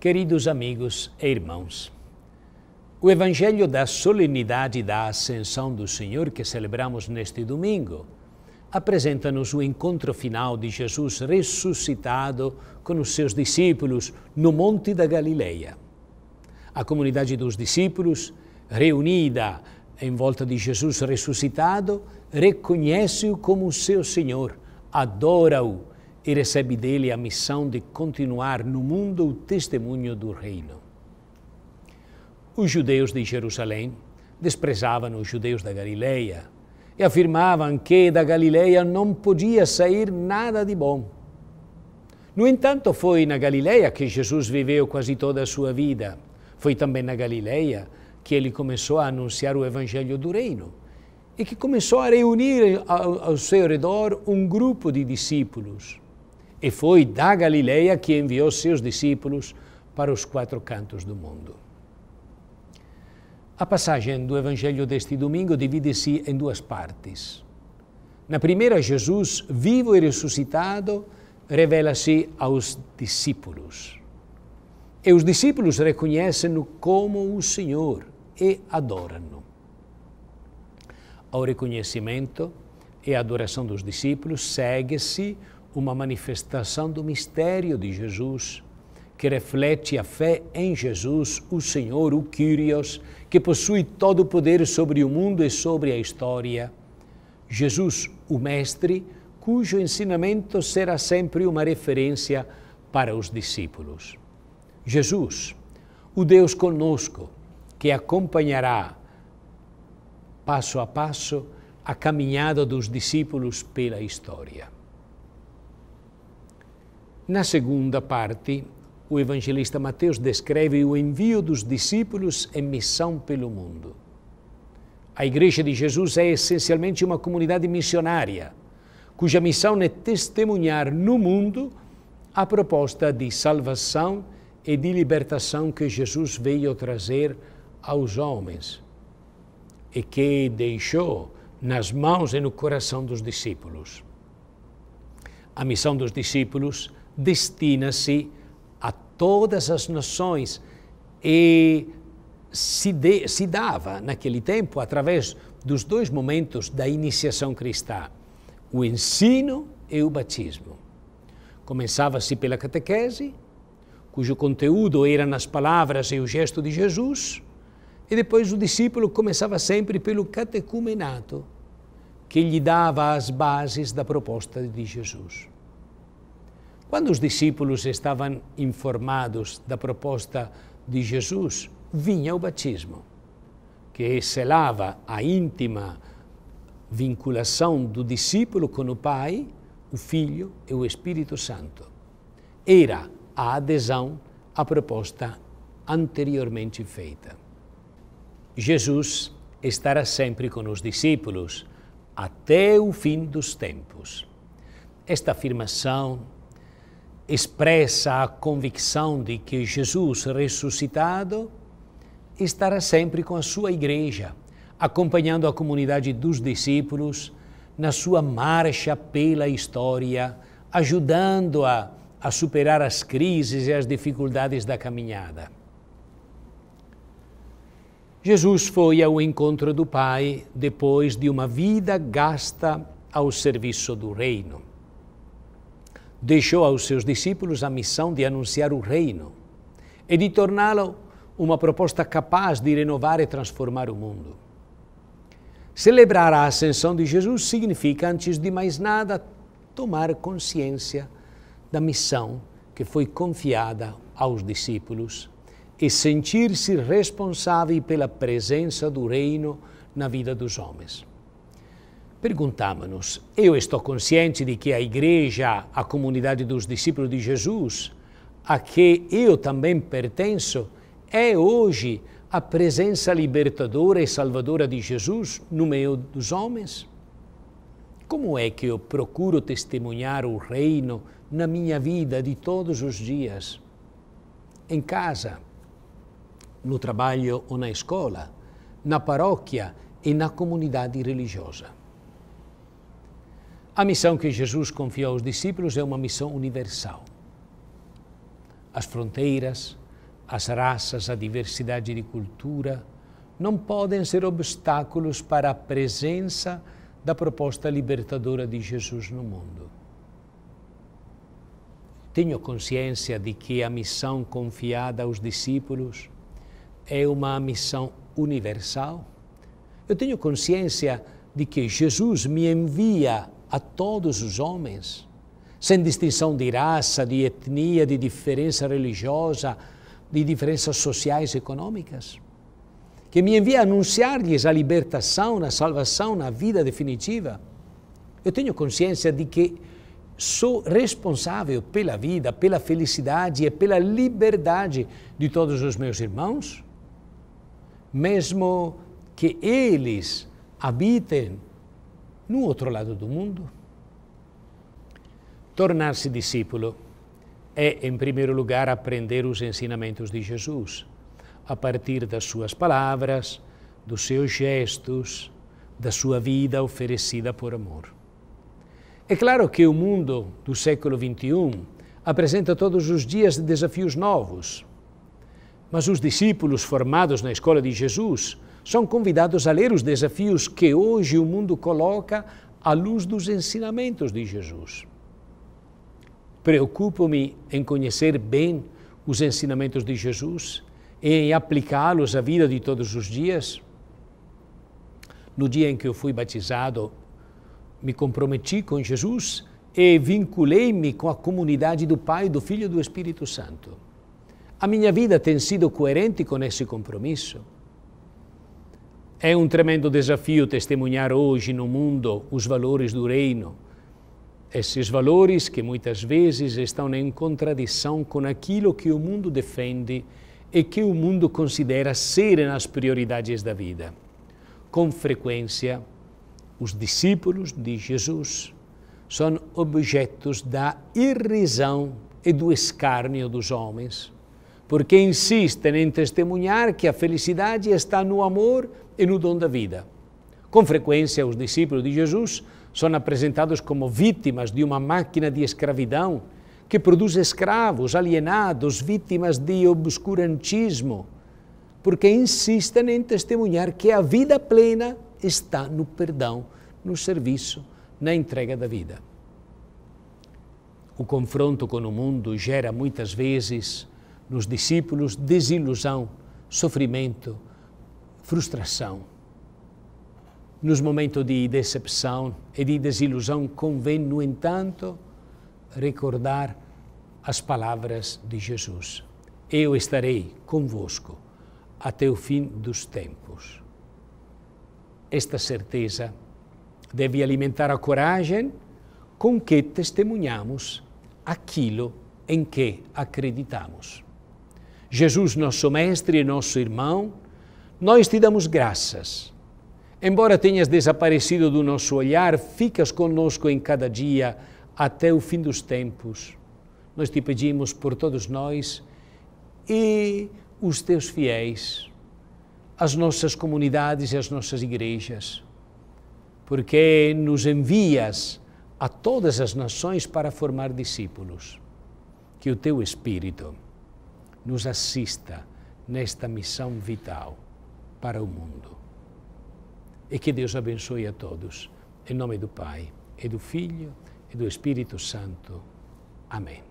Queridos amigos e irmãos, o Evangelho da solenidade da Ascensão do Senhor que celebramos neste domingo apresenta-nos o encontro final de Jesus ressuscitado com os seus discípulos no Monte da Galileia. A comunidade dos discípulos, reunida em volta de Jesus ressuscitado, reconhece-o como seu Senhor, adora-o e recebe dele a missão de continuar no mundo o testemunho do reino. Os judeus de Jerusalém desprezavam os judeus da Galileia e afirmavam que da Galileia não podia sair nada de bom. No entanto, foi na Galileia que Jesus viveu quase toda a sua vida. Foi também na Galileia que ele começou a anunciar o evangelho do reino e que começou a reunir ao, seu redor um grupo de discípulos e foi da Galileia que enviou seus discípulos para os quatro cantos do mundo. A passagem do Evangelho deste domingo divide-se em duas partes. Na primeira, Jesus, vivo e ressuscitado, revela-se aos discípulos. E os discípulos reconhecem-no como o Senhor e adoram-no. Ao reconhecimento e adoração dos discípulos segue-se uma manifestação do mistério de Jesus, que reflete a fé em Jesus, o Senhor, o Kyrios, que possui todo o poder sobre o mundo e sobre a história. Jesus, o Mestre, cujo ensinamento será sempre uma referência para os discípulos. Jesus, o Deus conosco, que acompanhará passo a passo a caminhada dos discípulos pela história. Na segunda parte, o evangelista Mateus descreve o envio dos discípulos em missão pelo mundo. A Igreja de Jesus é essencialmente uma comunidade missionária, cuja missão é testemunhar no mundo a proposta de salvação e de libertação que Jesus veio trazer aos homens e que deixou nas mãos e no coração dos discípulos. A missão dos discípulos destina-se a todas as nações e se, de, se dava naquele tempo através dos dois momentos da iniciação cristã, o ensino e o batismo. Começava-se pela catequese, cujo conteúdo era nas palavras e o gesto de Jesus, e depois o discípulo começava sempre pelo catecumenato, que lhe dava as bases da proposta de Jesus. Quando os discípulos estavam informados da proposta de Jesus, vinha o batismo, que selava a íntima vinculação do discípulo com o Pai, o Filho e o Espírito Santo. Era a adesão à proposta anteriormente feita. Jesus estará sempre com os discípulos até o fim dos tempos. Esta afirmação expressa a convicção de que Jesus ressuscitado estará sempre com a sua igreja, acompanhando a comunidade dos discípulos na sua marcha pela história, ajudando-a a superar as crises e as dificuldades da caminhada. Jesus foi ao encontro do Pai depois de uma vida gasta ao serviço do Reino deixou aos seus discípulos a missão de anunciar o reino e de torná-lo uma proposta capaz de renovar e transformar o mundo. Celebrar a ascensão de Jesus significa, antes de mais nada, tomar consciência da missão que foi confiada aos discípulos e sentir-se responsável pela presença do reino na vida dos homens. Perguntámonos: eu estou consciente de que a igreja, a comunidade dos discípulos de Jesus, a que eu também pertenço, é hoje a presença libertadora e salvadora de Jesus no meio dos homens? Como é que eu procuro testemunhar o reino na minha vida de todos os dias? Em casa, no trabalho ou na escola, na paróquia e na comunidade religiosa. A missão que Jesus confiou aos discípulos é uma missão universal. As fronteiras, as raças, a diversidade de cultura não podem ser obstáculos para a presença da proposta libertadora de Jesus no mundo. Tenho consciência de que a missão confiada aos discípulos é uma missão universal. Eu tenho consciência de que Jesus me envia a todos os homens, sem distinção de raça, de etnia, de diferença religiosa, de diferenças sociais e econômicas, que me envia a anunciar-lhes a libertação, a salvação, a vida definitiva. Eu tenho consciência de que sou responsável pela vida, pela felicidade e pela liberdade de todos os meus irmãos, mesmo que eles habitem no outro lado do mundo. Tornar-se discípulo é, em primeiro lugar, aprender os ensinamentos de Jesus, a partir das suas palavras, dos seus gestos, da sua vida oferecida por amor. É claro que o mundo do século XXI apresenta todos os dias desafios novos, mas os discípulos formados na escola de Jesus são convidados a ler os desafios que hoje o mundo coloca à luz dos ensinamentos de Jesus. Preocupo-me em conhecer bem os ensinamentos de Jesus e em aplicá-los à vida de todos os dias? No dia em que eu fui batizado, me comprometi com Jesus e vinculei-me com a comunidade do Pai, do Filho e do Espírito Santo. A minha vida tem sido coerente com esse compromisso? É um tremendo desafio testemunhar hoje no mundo os valores do reino. Esses valores que muitas vezes estão em contradição com aquilo que o mundo defende e que o mundo considera serem as prioridades da vida. Com frequência, os discípulos de Jesus são objetos da irrisão e do escárnio dos homens porque insistem em testemunhar que a felicidade está no amor e no dom da vida. Com frequência, os discípulos de Jesus são apresentados como vítimas de uma máquina de escravidão que produz escravos, alienados, vítimas de obscurantismo, porque insistem em testemunhar que a vida plena está no perdão, no serviço, na entrega da vida. O confronto com o mundo gera muitas vezes nos discípulos desilusão, sofrimento, frustração. Nos momentos de decepção e de desilusão, convém, no entanto, recordar as palavras de Jesus: Eu estarei convosco até o fim dos tempos. Esta certeza deve alimentar a coragem com que testemunhamos aquilo em que acreditamos. Jesus, nosso mestre e nosso irmão, nós te damos graças. Embora tenhas desaparecido do nosso olhar, ficas conosco em cada dia até o fim dos tempos. Nós te pedimos por todos nós e os teus fiéis, as nossas comunidades e as nossas igrejas, porque nos envias a todas as nações para formar discípulos. Que o teu Espírito nos assista nesta missão vital para o mundo. E que Deus abençoe a todos. Em nome do Pai, e do Filho, e do Espírito Santo. Amém.